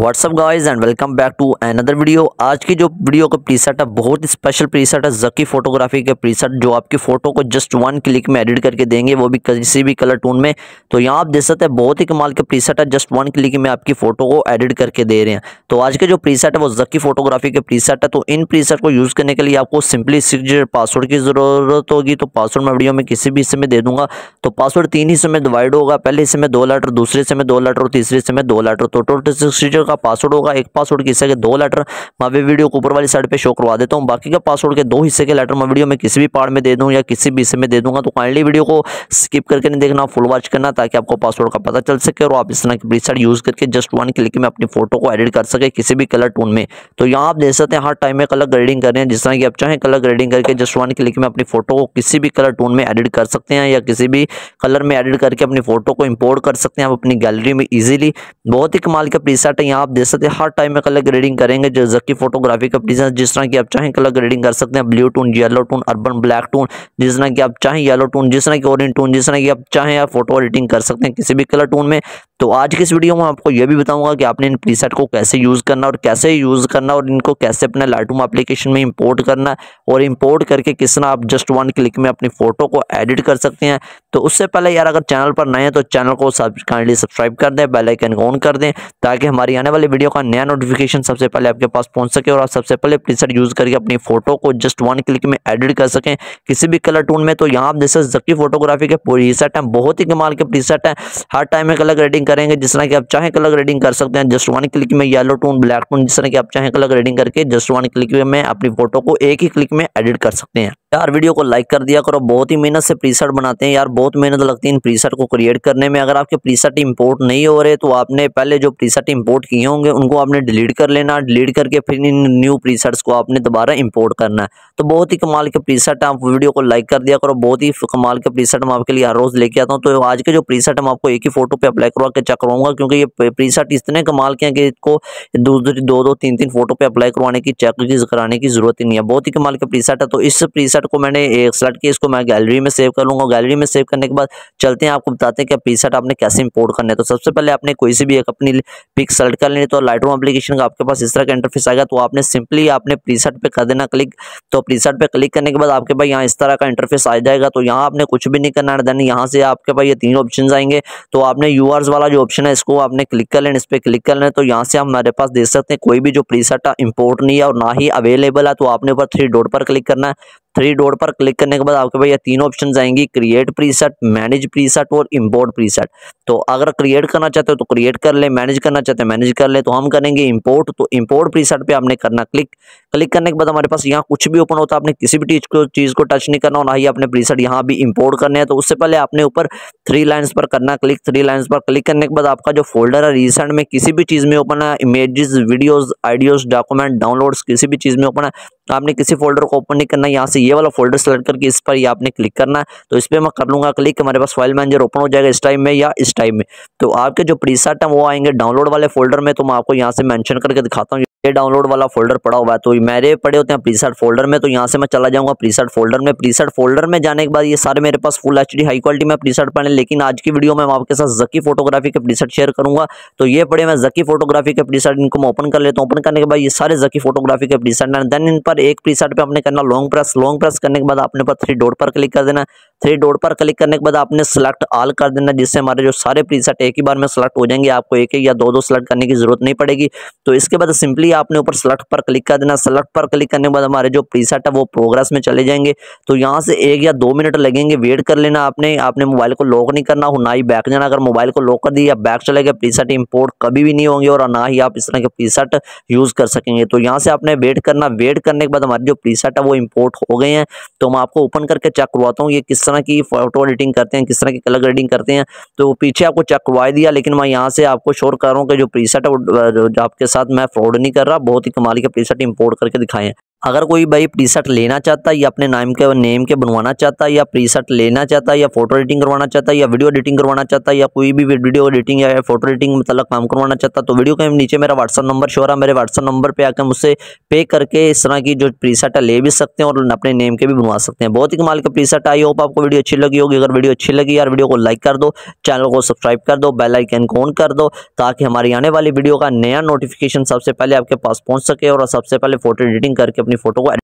WhatsApp guys and welcome back to another video आज की जो वीडियो का प्रीसेट है बहुत स्पेशल प्रीसेट है जकी फोटोग्राफी के प्रीसेट जो आपकी फ़ोटो को जस्ट वन क्लिक में एडिट करके देंगे वो भी किसी भी कलर टून में तो यहाँ आप देख सकते हैं बहुत ही कमाल के प्रीसेट है जस्ट वन क्लिक में आपकी फ़ोटो को एडिट करके दे रहे हैं तो आज के जो प्रीसेट है वो जकी फोटोग्राफी के प्रीसेट है तो इन प्रीसेट को यूज़ करने के लिए आपको सिंपली सिक्स पासवर्ड की ज़रूरत होगी तो पासवर्ड मैं वीडियो में किसी भी हिस्से में दे दूंगा तो पासवर्ड तीन हिस्से में डिवाइड होगा पहले हिस्से में दो लेटर दूसरे हिस्से में दो लेटर और तीसरे हिस्से में दो लेटर तो टोटल सिक्स का पासवर्ड होगा एक पासवर्ड के हिस्से के दो लेटर मैं भी वीडियो को ऊपर वाली साइड पे शो करवा देता हूँ बाकी का पासवर्ड के दो हिस्से के लेटर मैं वीडियो में किसी भी पार्ट में दे दूँ या किसी भी हिस्से में दे दूँगा तो काइंडली वीडियो को स्किप करके नहीं देखना फुल वॉच करना ताकि आपको पासवर्ड का पता चल सके और आप इस तरह की ब्रिज साइड यूज़ करके जस्ट वन क्लिक में अपनी फोटो को एडिट कर सके किसी भी कलर टून में तो यहाँ आप देख सकते हैं हर टाइम में कलर ग्रेडिंग कर रहे हैं जिस तरह की आप चाहें कलर ग्रेडिंग करके जस्ट वन क्लिक में अपनी फोटो को किसी भी कलर टून में एडिट कर सकते हैं या किसी भी कलर में एडिट करके अपनी फोटो को इम्पोर्ट कर सकते हैं आप अपनी गैलरी में इजीली बहुत ही कमाल का प्रीसेट है यहाँ आप दे सकते हैं हर टाइम में कलर ग्रेडिंग करेंगे जो कि फोटोग्राफी का डिजाइन जिस तरह की आप चाहें कलर ग्रेडिंग कर सकते हैं blue tone yellow tone urban black tone जिस तरह की आप चाहें येलो टून जिस तरह की ऑरेंज टून जिस तरह की आप चाहें आप फोटो एडिटिंग कर सकते हैं किसी भी कलर टून में तो आज के इस वीडियो में आपको यह भी बताऊंगा कि आपने इन प्रीसेट को कैसे यूज़ करना और कैसे यूज़ करना और इनको कैसे अपने लाइटरूम एप्लीकेशन में इंपोर्ट करना और इंपोर्ट करके किस तरह आप जस्ट वन क्लिक में अपनी फ़ोटो को एडिट कर सकते हैं तो उससे पहले यार अगर चैनल पर नए हैं तो चैनल को काइंडली सब्सक्राइब कर दें बेलाइकन को ऑन कर दें ताकि हमारी आने वाली वीडियो का नया नोटिफिकेशन सबसे पहले आपके पास पहुँच सके और आप सबसे पहले प्रीसेट यूज़ करके अपनी फ़ोटो को जस्ट वन क्लिक में एडिट कर सकें किसी भी कलर टून में तो यहाँ आप जैसे जकी फोटोग्राफी के प्रीसेट हैं बहुत ही कमाल के प्रीसेट हैं हर टाइम एक अलग रेडिंग करेंगे जिस तरह की आप चाहे कलर ग्रेडिंग कर सकते हैं जस्ट वन क्लिक में येलो टून ब्लैक टून जिस तरह की आप चाहे कलर ग्रेडिंग करके जस्ट वन क्लिक में अपनी फोटो को एक ही क्लिक में एडिट कर सकते हैं यार वीडियो को लाइक कर दिया करो बहुत ही मेहनत से प्रीसेट बनाते हैं यार बहुत मेहनत लगती है इन प्रीसेट को क्रिएट करने में अगर आपके प्रीसेट इंपोर्ट नहीं हो रहे तो आपने पहले जो प्रीसेट इंपोर्ट किए होंगे उनको आपने डिलीट कर लेना डिलीट करके फिर इन न्यू प्रीसेट्स को आपने दोबारा इंपोर्ट करना है तो बहुत ही कमाल के प्रीसेट आप वीडियो को लाइक कर दिया करो बहुत ही कमाल के प्रीसेट मैं आपके लिए हर रोज़ लेके आता हूँ तो आज के जो प्रीसेट हम आपको एक ही फोटो पर अप्लाई करवा के चेक कराऊंगा क्योंकि ये प्रीसेट इतने कमाल के हैं कि इसको दूसरी दो दो तीन तीन फोटो पे अप्लाई करवाने की चेक की कराने की ज़रूरत ही नहीं है बहुत ही कमाल के प्रीसेट है तो इस प्रीसेट को मैंने एक सेलेक्ट किया इसको मैं गैलरी में सेव कर लूँगा गैलरी में सेव करने के बाद चलते हैं आपको बताते हैं कि प्रीसेट आपने कैसे इंपोर्ट करने तो सबसे पहले आपने कोई सी भी एक अपनी पिक सेलेक्ट कर लेनी तो लाइट रूम अपलीकेशन का आपके पास इस तरह का इंटरफेस आएगा तो आपने सिंपली आपने प्रीसेट पर कर देना क्लिक तो प्रीसेट पर क्लिक करने के बाद आपके पास यहाँ इस तरह का इंटरफेस आ जाएगा तो यहाँ आपने कुछ भी नहीं करना है देन यहाँ से आपके पास ये तीन ऑप्शन आएंगे तो आपने यूआरस वाला जो ऑप्शन है इसको आपने क्लिक कर लेना इस पर क्लिक कर लेना तो यहाँ से हमारे पास देख सकते हैं कोई भी जो प्रीसेट इंपोर्ट नहीं है और ना ही अवेलेबल है तो आपने ऊपर थ्री डॉट पर क्लिक करना है थ्री डोर पर क्लिक करने के बाद आपके पास ये तीन ऑप्शन आएंगी क्रिएट प्रीसेट मैनेज प्रीसेट और इंपोर्ट प्रीसेट तो अगर क्रिएट करना चाहते हो तो क्रिएट कर ले मैनेज करना चाहते हैं मैनेज कर ले तो हम करेंगे इंपोर्ट तो इंपोर्ट प्रीसेट पे आपने करना क्लिक क्लिक करने के बाद हमारे पास यहाँ कुछ भी ओपन होता है आपने किसी भी चीज़ को चीज़ को टच नहीं करना और ना ही अपने प्रीसेट यहाँ भी इम्पोर्ट करने हैं तो उससे पहले आपने ऊपर थ्री लाइन्स पर करना क्लिक थ्री लाइन्स पर क्लिक करने के बाद आपका जो फोल्डर है रिसेंट में किसी भी चीज़ में ओपन है images videos audios document downloads किसी भी चीज़ में ओपन है तो आपने किसी फोल्डर को ओपन नहीं करना यहाँ से ये वाला फोल्डर सेलेक्ट करके इस पर आपने क्लिक करना है तो इस पर मैं कर लूँगा क्लिक हमारे पास फाइल मैनेजर ओपन हो जाएगा इस टाइम में या इस टाइम में तो आपके जो प्रीसेट है वो आएंगे डाउनलोड वाले फोल्डर में तो मैं आपको यहाँ से मैंशन करके दिखाता हूँ ये डाउनलोड वाला फोल्डर पड़ा हुआ है तो मेरे पड़े होते हैं प्रीसेट फोल्डर में तो यहाँ से मैं चला जाऊँगा प्रीसेट फोल्डर में प्रीसेट फोल्डर में जाने के बाद ये सारे मेरे पास फुल एच हाई क्वालिटी में प्रीसेट पड़े लेकिन आज की वीडियो में मैं आपके साथ जकी फोटोग्राफी के प्रीसेट शेयर करूंगा तो ये पड़े मैं जकी फोटोग्राफी के प्रीसेट इनको मैं ओपन कर लेता हूँ ओपन करने के बाद ये सारे जकी फोटोग्राफी के प्रीसेट देन इन पर एक प्रीसेट पर आपने करना लॉन्ग प्रेस लॉन्ग प्रेस करने के बाद आपने पर थ्री डोर पर क्लिक कर देना थ्री डोर पर क्लिक करने के बाद आपने सेलेक्ट ऑल कर देना जिससे हमारे जो सारे प्रीसेट एक ही बार में सेलेक्ट हो जाएंगे आपको एक एक या दो दो सेलेक्ट करने की जरूरत नहीं पड़ेगी तो इसके बाद सिंपली आपने ऊपर सेलेक्ट पर क्लिक कर देना सेलेक्ट पर क्लिक करने के बाद हमारे जो प्रीसेट है वो प्रोग्रेस में चले जाएंगे तो यहाँ से एक या दो मिनट लगेंगे वेट कर लेना आपने आपने मोबाइल को लॉक नहीं करना हो ना ही बैक जाना अगर मोबाइल को लॉक कर दिया बैक चले गए प्रीसेट इम्पोर्ट कभी भी नहीं होंगे और ना ही आप इस तरह के प्रीसेट यूज़ कर सकेंगे तो यहाँ से आपने वेट करना वेट करने के बाद हमारे जो प्रीसेट है वो इम्पोर्ट हो गए हैं तो मैं आपको ओपन करके चेक करवाता हूँ ये किस तरह की फ़ोटो एडिटिंग करते हैं किस तरह की कलर ग्रेडिंग करते हैं तो पीछे आपको चेक करवा दिया लेकिन मैं यहाँ से आपको शोर कर रहा हूँ कि जो प्रीसेट है आपके साथ मैं फ्रॉड नहीं कर रहा बहुत ही कमाल के प्रीसेट इंपोर्ट करके दिखाएं अगर कोई भाई प्री लेना चाहता है या अपने नाम के नेम के बनवाना चाहता है या प्री लेना चाहता है या फोटो एडिटिंग करवाना चाहता है या वीडियो एडिटिंग करवाना चाहता है या कोई भी वीडियो एडिटिंग या फोटो एडिटिंग मतलब काम करवाना चाहता है तो वीडियो के नीचे मेरा व्हाट्सअप नंबर शोर है मेरे व्हाट्सअप नंबर पर आकर मुझसे पे करके इस तरह की जो प्री है ले भी सकते हैं और अपने नेम के भी बनवा सकते हैं बहुत ही कमाल के प्री आई होप आपको वीडियो अच्छी लगी होगी अगर वीडियो अच्छी लगी यार वीडियो को लाइक कर दो चैनल को सब्सक्राइब कर दो बेलाइकन को ऑन कर दो ताकि हमारी आने वाली वीडियो का नया नोटिफिकेशन सबसे पहले आपके पास पहुँच सके और सबसे पहले फोटो एडिटिंग करके अपनी फोटो को